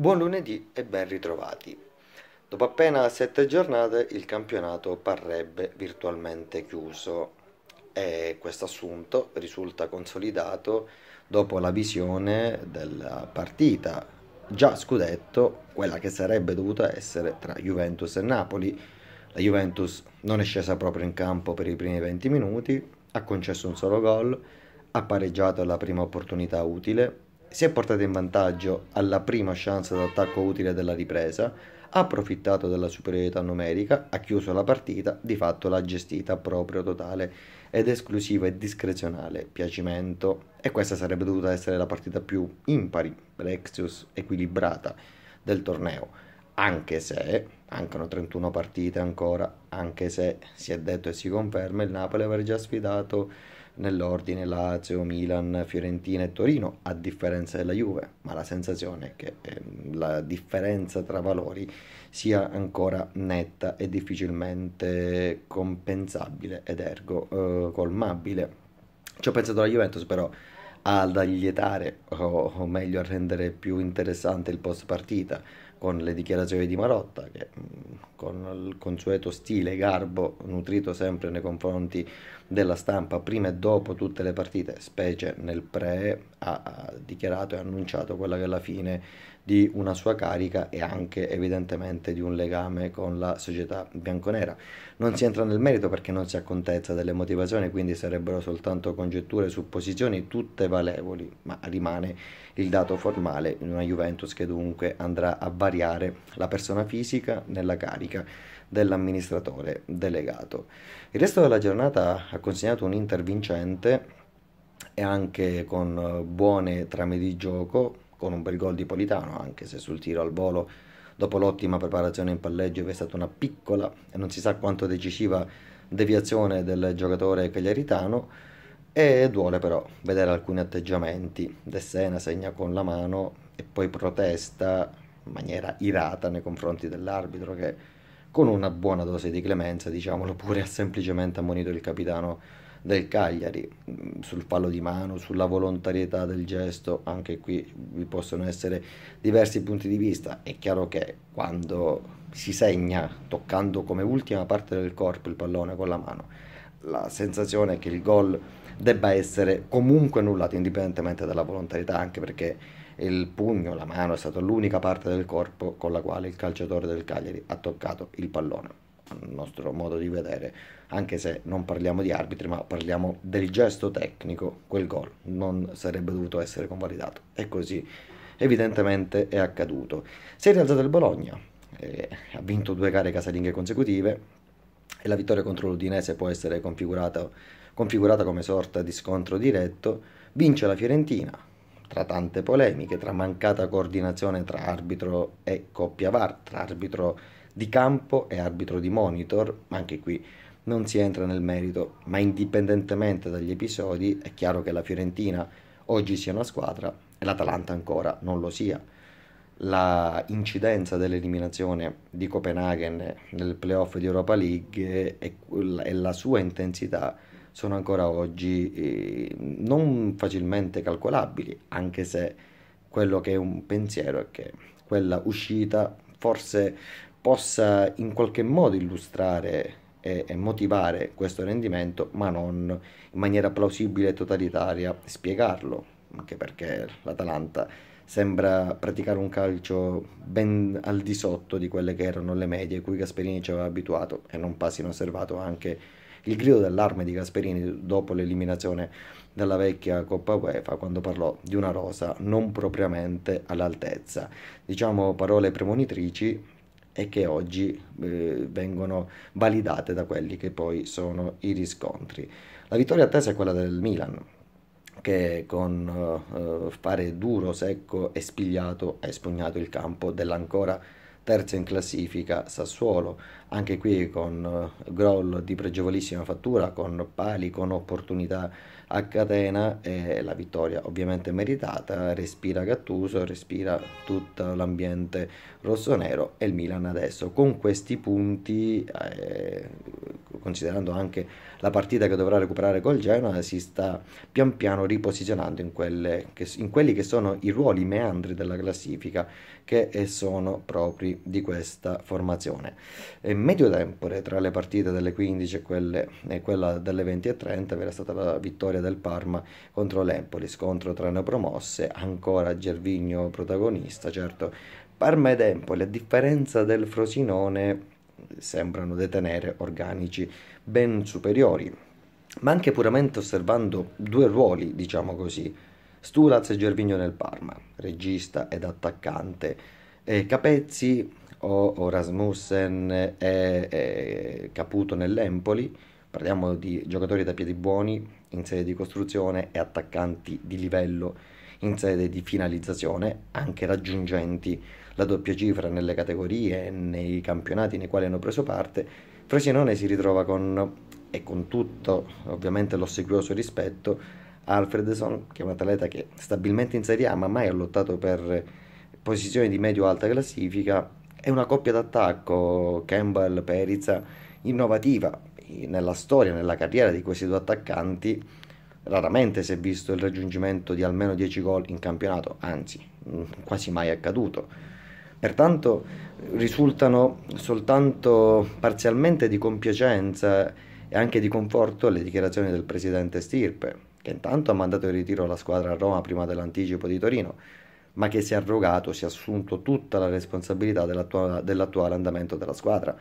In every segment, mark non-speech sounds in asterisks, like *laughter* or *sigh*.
Buon lunedì e ben ritrovati. Dopo appena sette giornate il campionato parrebbe virtualmente chiuso e questo assunto risulta consolidato dopo la visione della partita già scudetto, quella che sarebbe dovuta essere tra Juventus e Napoli. La Juventus non è scesa proprio in campo per i primi 20 minuti, ha concesso un solo gol, ha pareggiato la prima opportunità utile si è portato in vantaggio alla prima chance d'attacco utile della ripresa, ha approfittato della superiorità numerica, ha chiuso la partita, di fatto l'ha gestita proprio totale ed esclusiva e discrezionale, piacimento, e questa sarebbe dovuta essere la partita più impari, Rexius equilibrata del torneo, anche se mancano 31 partite ancora, anche se si è detto e si conferma il Napoli aver già sfidato nell'ordine Lazio, Milan, Fiorentina e Torino, a differenza della Juve, ma la sensazione è che ehm, la differenza tra valori sia ancora netta e difficilmente compensabile ed ergo eh, colmabile. Ci ho pensato la Juventus però ad aglietare o, o meglio a rendere più interessante il post partita con le dichiarazioni di Marotta che con il consueto stile, garbo, nutrito sempre nei confronti della stampa prima e dopo tutte le partite, specie nel pre ha dichiarato e annunciato quella che è la fine di una sua carica e anche evidentemente di un legame con la società bianconera. Non si entra nel merito perché non si accontenta delle motivazioni, quindi sarebbero soltanto congetture, e supposizioni, tutte valevoli, ma rimane il dato formale in una Juventus che dunque andrà a variare la persona fisica nella carica dell'amministratore delegato. Il resto della giornata ha consegnato un intervincente vincente e anche con eh, buone trame di gioco, con un bel gol di Politano, anche se sul tiro al volo, dopo l'ottima preparazione in palleggio, vi è stata una piccola e non si sa quanto decisiva deviazione del giocatore cagliaritano e duole però vedere alcuni atteggiamenti. De Sena segna con la mano e poi protesta in maniera irata nei confronti dell'arbitro che con una buona dose di clemenza, diciamolo pure, *laughs* ha semplicemente ammonito il capitano del Cagliari, mm, sul fallo di mano, sulla volontarietà del gesto, anche qui vi possono essere diversi punti di vista. È chiaro che quando si segna toccando come ultima parte del corpo il pallone con la mano, la sensazione è che il gol debba essere comunque annullato indipendentemente dalla volontarietà, anche perché il pugno, la mano è stata l'unica parte del corpo con la quale il calciatore del Cagliari ha toccato il pallone al nostro modo di vedere, anche se non parliamo di arbitri, ma parliamo del gesto tecnico, quel gol non sarebbe dovuto essere convalidato. E così evidentemente è accaduto. Si è rialzato il Bologna, eh, ha vinto due gare casalinghe consecutive e la vittoria contro l'Udinese può essere configurata, configurata come sorta di scontro diretto. Vince la Fiorentina, tra tante polemiche, tra mancata coordinazione tra arbitro e coppia VAR, tra arbitro e di campo e arbitro di monitor, ma anche qui non si entra nel merito, ma indipendentemente dagli episodi è chiaro che la Fiorentina oggi sia una squadra e l'Atalanta ancora non lo sia. La incidenza dell'eliminazione di Copenaghen nel playoff di Europa League e la sua intensità sono ancora oggi eh, non facilmente calcolabili, anche se quello che è un pensiero è che quella uscita forse possa in qualche modo illustrare e, e motivare questo rendimento, ma non in maniera plausibile e totalitaria spiegarlo, anche perché l'Atalanta sembra praticare un calcio ben al di sotto di quelle che erano le medie cui Gasperini ci aveva abituato e non passi inosservato anche il grido d'allarme di Gasperini dopo l'eliminazione dalla vecchia Coppa UEFA quando parlò di una rosa non propriamente all'altezza. Diciamo parole premonitrici e che oggi eh, vengono validate da quelli che poi sono i riscontri. La vittoria attesa è quella del Milan, che con eh, fare duro, secco e spigliato ha espugnato il campo dell'ancora terza in classifica Sassuolo, anche qui con eh, growl di pregevolissima fattura, con pali, con opportunità a catena e la vittoria ovviamente meritata, respira Gattuso, respira tutto l'ambiente rossonero e il Milan adesso con questi punti, eh, considerando anche la partita che dovrà recuperare col Genoa, si sta pian piano riposizionando in, che, in quelli che sono i ruoli meandri della classifica che eh, sono propri di questa formazione. Eh, medio tempore tra le partite delle 15 e, quelle, e quella delle 20 e 30 vi era stata la vittoria del Parma contro l'Empoli, scontro tra neopromosse, ancora Gervigno protagonista, certo Parma ed Empoli a differenza del Frosinone sembrano detenere organici ben superiori, ma anche puramente osservando due ruoli, diciamo così, Stulaz e Gervigno nel Parma, regista ed attaccante, e Capezzi o Rasmussen e, e Caputo nell'Empoli, parliamo di giocatori da piedi buoni in sede di costruzione e attaccanti di livello in sede di finalizzazione, anche raggiungenti la doppia cifra nelle categorie e nei campionati nei quali hanno preso parte, Frosinone si ritrova con, e con tutto ovviamente l'ossequioso rispetto, Alfredson, che è un atleta che stabilmente in Serie A ma mai ha lottato per posizioni di medio-alta classifica, è una coppia d'attacco Campbell-Perizza innovativa nella storia, nella carriera di questi due attaccanti. Raramente si è visto il raggiungimento di almeno 10 gol in campionato, anzi, mm, quasi mai accaduto. Pertanto risultano soltanto parzialmente di compiacenza e anche di conforto le dichiarazioni del presidente Stirpe, che intanto ha mandato in ritiro la squadra a Roma prima dell'anticipo di Torino, ma che si è arrogato, si è assunto tutta la responsabilità dell'attuale, dell'attuale andamento della squadra.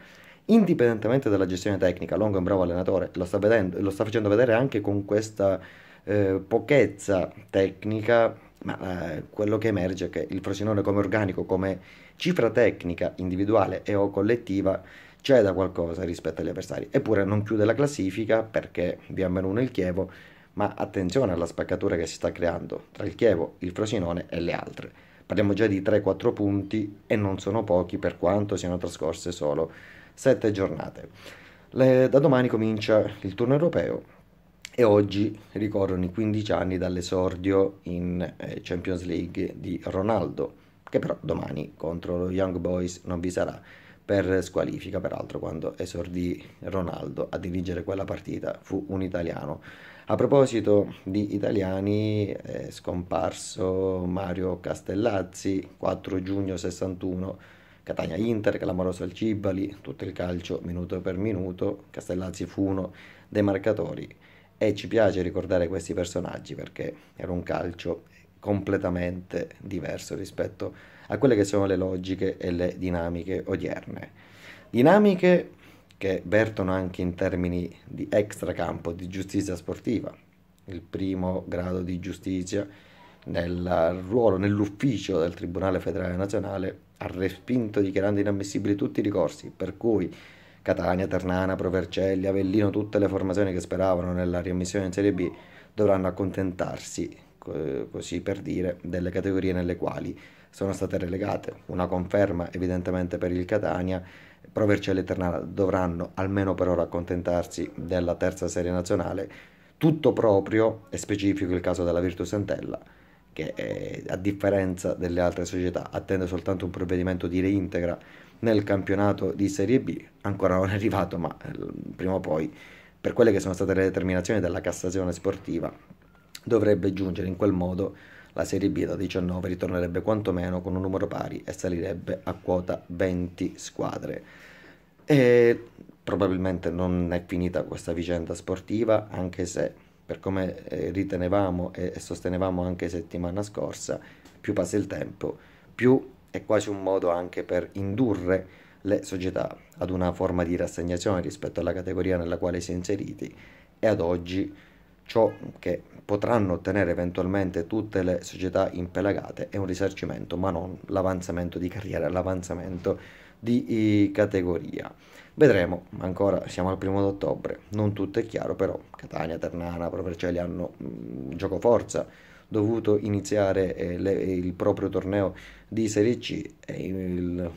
Indipendentemente dalla gestione tecnica, Longo è un bravo allenatore, lo sta, vedendo, lo sta facendo vedere anche con questa eh, pochezza tecnica, ma eh, quello che emerge è che il Frosinone come organico, come cifra tecnica individuale e o collettiva, c'è da qualcosa rispetto agli avversari. Eppure non chiude la classifica perché vi ha meno uno il Chievo ma attenzione alla spaccatura che si sta creando tra il Chievo, il Frosinone e le altre. Parliamo già di 3-4 punti e non sono pochi per quanto siano trascorse solo 7 giornate. Le, da domani comincia il turno europeo e oggi ricorrono i 15 anni dall'esordio in eh, Champions League di Ronaldo, che però domani contro lo Young Boys non vi sarà per squalifica, peraltro quando esordì Ronaldo a dirigere quella partita fu un italiano. A proposito di italiani, è scomparso Mario Castellazzi, 4 giugno 61, Catania Inter, clamoroso al Cibali, tutto il calcio minuto per minuto, Castellazzi fu uno dei marcatori e ci piace ricordare questi personaggi perché era un calcio completamente diverso rispetto a quelle che sono le logiche e le dinamiche odierne. Dinamiche che vertono anche in termini di extracampo, di giustizia sportiva, il primo grado di giustizia nel ruolo, nell'ufficio del Tribunale Federale Nazionale ha respinto dichiarando inammissibili tutti i ricorsi, per cui Catania, Ternana, Provercelli, Avellino, tutte le formazioni che speravano nella riammissione in Serie B dovranno accontentarsi, così per dire, delle categorie nelle quali sono state relegate, una conferma evidentemente per il Catania, Provercelli e Ternana dovranno almeno per ora accontentarsi della terza serie nazionale, tutto proprio e specifico il caso della Virtus Entella, che è, eh, a differenza delle altre società attende soltanto un provvedimento di reintegra nel campionato di Serie B, ancora non è arrivato ma eh, prima o poi per quelle che sono state le determinazioni della Cassazione sportiva dovrebbe giungere in quel modo la Serie B da 19 ritornerebbe quantomeno con un numero pari e salirebbe a quota 20 squadre. E probabilmente non è finita questa vicenda sportiva, anche se, per come eh, ritenevamo e sostenevamo anche settimana scorsa, più passa il tempo, più è quasi un modo anche per indurre le società ad una forma di rassegnazione rispetto alla categoria nella quale si è inseriti e ad oggi ciò che potranno ottenere eventualmente tutte le società impelagate è un risarcimento, ma non l'avanzamento di carriera, l'avanzamento di categoria. Vedremo, ancora siamo al primo d'ottobre, non tutto è chiaro, però Catania, Ternana, Provercelli hanno mh, mm, giocoforza dovuto iniziare eh, le, il proprio torneo di Serie C e il,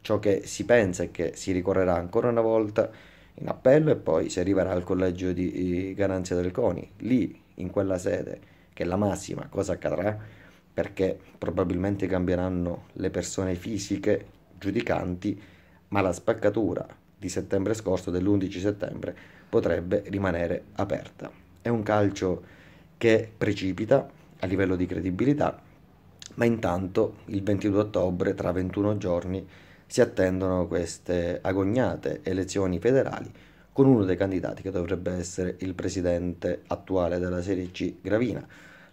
ciò che si pensa è che si ricorrerà ancora una volta in appello e poi si arriverà al collegio di eh, garanzia del CONI. Lì, in quella sede, che è la massima, cosa accadrà? Perché probabilmente cambieranno le persone fisiche giudicanti, ma la spaccatura di settembre scorso, dell'11 settembre, potrebbe rimanere aperta. È un calcio che precipita a livello di credibilità, ma intanto il 22 ottobre, tra 21 giorni, si attendono queste agognate elezioni federali con uno dei candidati che dovrebbe essere il presidente attuale della Serie C, Gravina,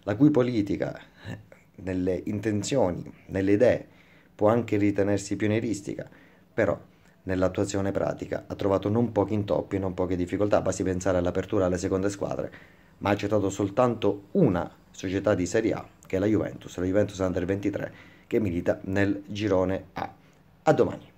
la cui politica eh, nelle intenzioni, nelle idee, può anche ritenersi pionieristica, però nell'attuazione pratica ha trovato non pochi intoppi e non poche difficoltà, basti pensare all'apertura alle seconde squadre, ma ha accettato soltanto una società di Serie A, che è la Juventus, la Juventus Under 23, che milita nel girone A. A domani.